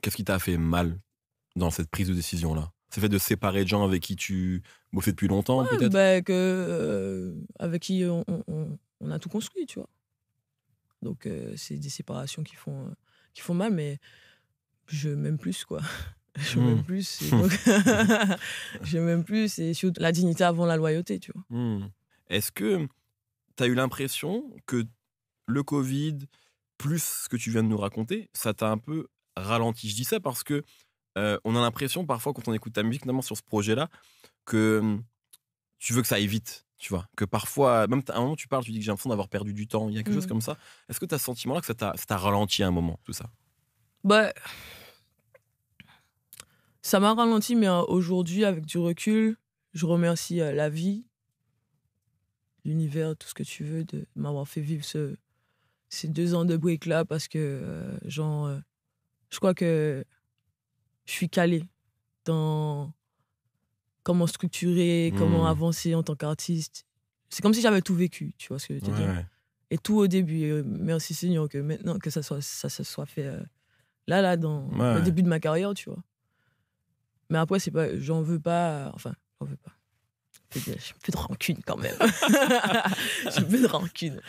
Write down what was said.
Qu'est-ce qui t'a fait mal dans cette prise de décision-là C'est fait de séparer de gens avec qui tu bossais depuis longtemps, peut-être bah, euh, Avec qui on, a tout construit, tu vois. Donc, euh, c'est des séparations qui font, euh, qui font mal, mais je m'aime plus, quoi. Je m'aime hmm. plus. Hmm. je m'aime plus. Et surtout, la dignité avant la loyauté, tu vois. Hmm. Est-ce que tu as eu l'impression que le Covid, plus ce que tu viens de nous raconter, ça t'a un peu ralenti. Je dis ça parce que euh, on a l'impression parfois quand on écoute ta musique, notamment sur ce projet-là, que hum, tu veux que ça aille vite, tu vois. Que parfois, même à un moment, tu parles, tu dis que j'ai l'impression d'avoir perdu du temps, il y a quelque chose mmh. comme ça. Est-ce que tu as ce sentiment-là que ça t'a ralenti à un moment, tout ça Bah. Ça m'a ralenti, mais euh, aujourd'hui, avec du recul, je remercie euh, la vie, l'univers, tout ce que tu veux, de m'avoir fait vivre ce, ces deux ans de break-là parce que, genre je crois que je suis calé dans comment structurer, hmm. comment avancer en tant qu'artiste. C'est comme si j'avais tout vécu, tu vois ce que je veux dire. Et tout au début. Euh, merci Seigneur que maintenant que ça soit, ça, soit fait euh, là, là, dans le début de ma carrière, tu vois. Mais après, c'est pas, j'en veux pas, enfin, j'en veux pas. Je un de rancune quand même. Je un de rancune.